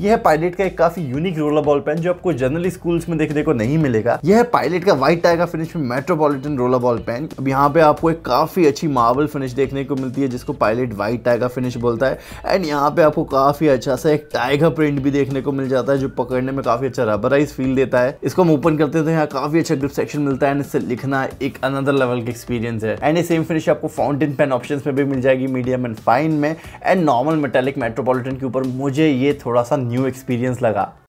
यह है पायलट का एक काफी यूनिक रोलर बॉल पेन जो आपको जनरली स्कूल्स में देखने को नहीं मिलेगा यह है पायलट का व्हाइट टाइगर फिनिश में मेट्रोपॉलिटन रोलर बॉल पेन अब यहाँ पे आपको एक काफी अच्छी मार्बल फिनिश देखने को मिलती है जिसको पायलट व्हाइट टाइगर फिनिश बोलता है एंड यहाँ पे आपको काफी अच्छा सा एक टाइगर प्रिंट भी देखने को मिल जाता है जो पकड़ने में काफी अच्छा रबराइज फील देता है इसको हम ओपन करते हैं तो यहाँ काफी अच्छा ग्रिप सेक्शन मिलता है एंड इससे लिखना एक अनदर लेवल का एक्सपीरियंस है एंड ये सेम फिनिश आपको फाउंटेन पेन ऑप्शन में भी मिल जाएगी मीडियम एंड फाइन में एंड नॉर्मल मेटेलिक मेट्रोपोलिटन के ऊपर मुझे ये थोड़ा सा न्यू एक्सपीरियंस लगा